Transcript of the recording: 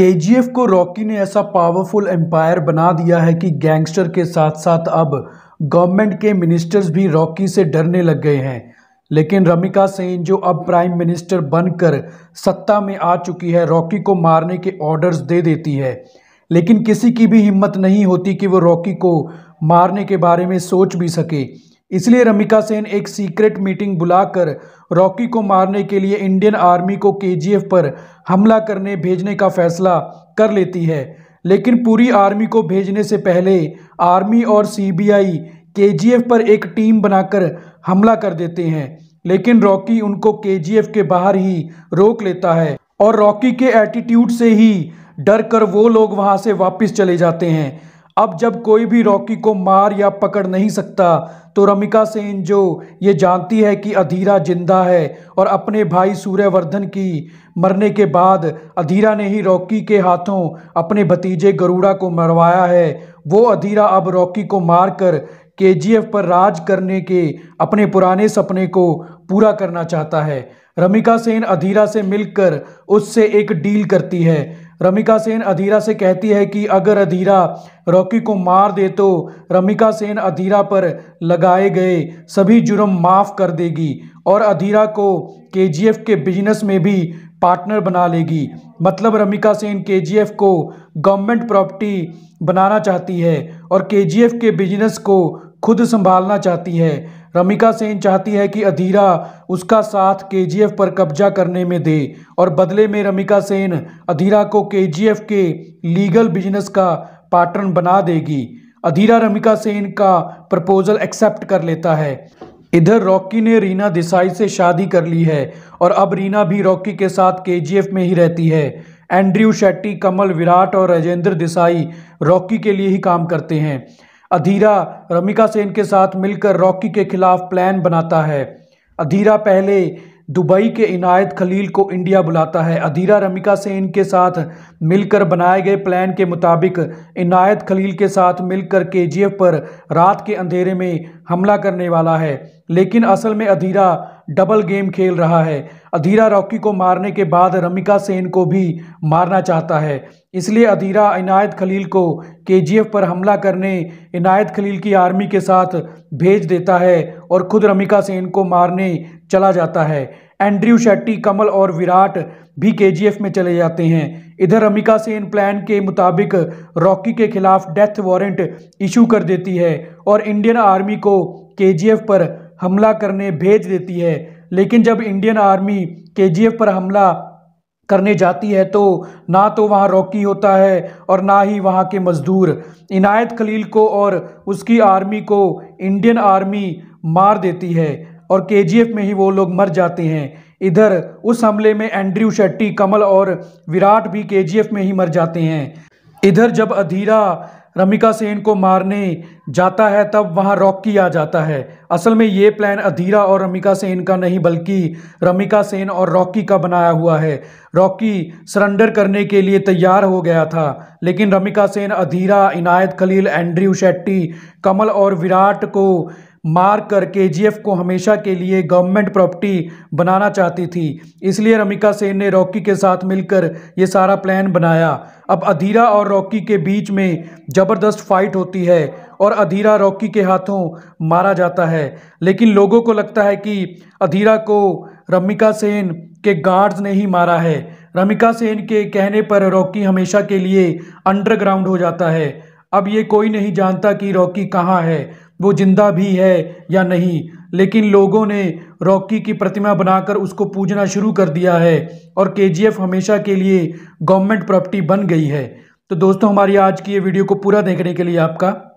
KGF को Rocky ने ऐसा पावरफुल एम्पायर बना दिया है कि गैंगस्टर के साथ साथ अब गवर्नमेंट के मिनिस्टर्स भी रॉकी से डरने लग गए हैं लेकिन रमिका सेन जो अब प्राइम मिनिस्टर बनकर सत्ता में आ चुकी है रॉकी को मारने के ऑर्डर्स दे देती है लेकिन किसी की भी हिम्मत नहीं होती कि वो रॉकी को मारने के बारे में सोच भी सके इसलिए रमिका सेन एक सीक्रेट मीटिंग बुलाकर रॉकी को मारने के लिए इंडियन आर्मी को केजीएफ पर हमला करने भेजने का फैसला कर लेती है लेकिन पूरी आर्मी को भेजने से पहले आर्मी और सीबीआई केजीएफ पर एक टीम बनाकर हमला कर देते हैं लेकिन रॉकी उनको केजीएफ के बाहर ही रोक लेता है और रॉकी के एटीट्यूड से ही डर कर वो लोग वहाँ से वापस चले जाते हैं अब जब कोई भी रॉकी को मार या पकड़ नहीं सकता तो रमिका सेन जो ये जानती है कि अधीरा जिंदा है और अपने भाई सूर्यवर्धन की मरने के बाद अधीरा ने ही रॉकी के हाथों अपने भतीजे गरुड़ा को मरवाया है वो अधीरा अब रॉकी को मारकर केजीएफ पर राज करने के अपने पुराने सपने को पूरा करना चाहता है रमिका सेन अधीरा से मिलकर उससे एक डील करती है रमिका सेन अधीरा से कहती है कि अगर अधीरा रॉकी को मार दे तो रमिका सेन अधीरा पर लगाए गए सभी जुर्म माफ़ कर देगी और अधीरा को केजीएफ के बिजनेस में भी पार्टनर बना लेगी मतलब रमिका सेन केजीएफ को गवर्नमेंट प्रॉपर्टी बनाना चाहती है और केजीएफ के बिजनेस को खुद संभालना चाहती है रमिका सेन चाहती है कि अधीरा उसका साथ केजीएफ पर कब्जा करने में दे और बदले में रमिका सेन अधीरा को केजीएफ के लीगल बिजनेस का पार्टनर बना देगी अधीरा रमिका सेन का प्रपोजल एक्सेप्ट कर लेता है इधर रॉकी ने रीना देसाई से शादी कर ली है और अब रीना भी रॉकी के साथ केजीएफ में ही रहती है एंड्रयू शेट्टी कमल विराट और राजेंद्र देसाई रॉकी के लिए ही काम करते हैं अधीरा रमिका सेन के साथ मिलकर रॉकी के खिलाफ प्लान बनाता है अधीरा पहले दुबई के इनायत खलील को इंडिया बुलाता है अधीरा रमिका सेन के साथ मिलकर बनाए गए प्लान के मुताबिक इनायत खलील के साथ मिलकर केजीएफ पर रात के अंधेरे में हमला करने वाला है लेकिन असल में अधीरा डबल गेम खेल रहा है अधीरा रॉकी को मारने के बाद रमिका सेन को भी मारना चाहता है इसलिए अधीरा इनायत खलील को केजीएफ पर हमला करने इनायत खलील की आर्मी के साथ भेज देता है और खुद रमिका सेन को मारने चला जाता है एंड्रयू शेट्टी कमल और विराट भी केजीएफ में चले जाते हैं इधर रमिका सेन प्लान के मुताबिक रॉकी के खिलाफ डेथ वारंट इशू कर देती है और इंडियन आर्मी को केजीएफ पर हमला करने भेज देती है लेकिन जब इंडियन आर्मी के पर हमला करने जाती है तो ना तो वहाँ रॉकी होता है और ना ही वहाँ के मज़दूर इनायत खलील को और उसकी आर्मी को इंडियन आर्मी मार देती है और के में ही वो लोग मर जाते हैं इधर उस हमले में एंड्रयू शेट्टी कमल और विराट भी के में ही मर जाते हैं इधर जब अधीरा रमिका सेन को मारने जाता है तब वहाँ रॉकी आ जाता है असल में ये प्लान अधीरा और रमिका सेन का नहीं बल्कि रमिका सेन और रॉकी का बनाया हुआ है रॉकी सरेंडर करने के लिए तैयार हो गया था लेकिन रमिका सेन अधीरा इनायत खलील एंड्रयू शेट्टी कमल और विराट को मार कर के को हमेशा के लिए गवर्नमेंट प्रॉपर्टी बनाना चाहती थी इसलिए रमिका सेन ने रॉकी के साथ मिलकर ये सारा प्लान बनाया अब अधीरा और रॉकी के बीच में ज़बरदस्त फाइट होती है और अधीरा रॉकी के हाथों मारा जाता है लेकिन लोगों को लगता है कि अधीरा को रमिका सेन के गार्ड्स ने ही मारा है रमिका सेन के कहने पर रॉकी हमेशा के लिए अंडरग्राउंड हो जाता है अब ये कोई नहीं जानता कि रॉकी कहाँ है वो जिंदा भी है या नहीं लेकिन लोगों ने रॉकी की प्रतिमा बनाकर उसको पूजना शुरू कर दिया है और के हमेशा के लिए गवर्नमेंट प्रॉपर्टी बन गई है तो दोस्तों हमारी आज की ये वीडियो को पूरा देखने के लिए आपका